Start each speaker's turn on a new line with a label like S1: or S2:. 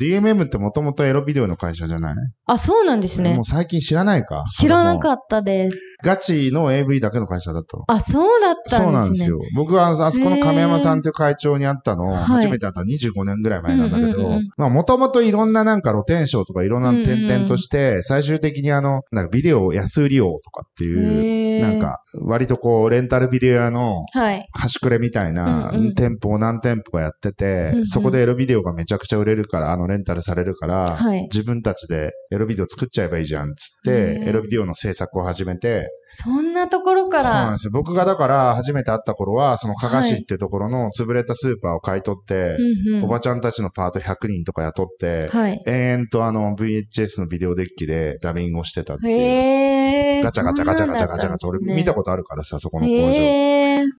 S1: DMM ってもともとエロビデオの会社じゃない
S2: あ、そうなんですね。も
S1: う最近知らないか知らなか
S2: ったです。
S1: ガチの AV だけの会社だったの。
S2: あ、そうだったんですね。そうなんですよ。
S1: 僕はあそこの亀山さんという会長に会ったの、初めて会った25年ぐらい前なんだけど、はい、まあもともといろんななんか露天商とかいろんな点々として、最終的にあの、なんかビデオ安売り用とかっていう、なんか割とこうレンタルビデオ屋の端くれみたいな店舗を何店舗かやってて、そこでエロビデオがめちゃくちゃ売れるから、あのレンタルされるから、はい、自分たちでエロビデオ作っちゃえばいいじゃんっつって、エロビデオの制作を始めて、
S3: そんなところから。そうなんで
S1: すよ。僕がだから初めて会った頃は、その加賀市ってところの潰れたスーパーを買い取って、はいおばちゃんたちのパート100人とか雇って、はい、延々とあの VHS のビデオデッキでダビングをしてたって
S3: いう。ガチャガチャガチャガチャガチャガチャ。俺見た
S1: ことあるからさ、そこの工
S3: 場。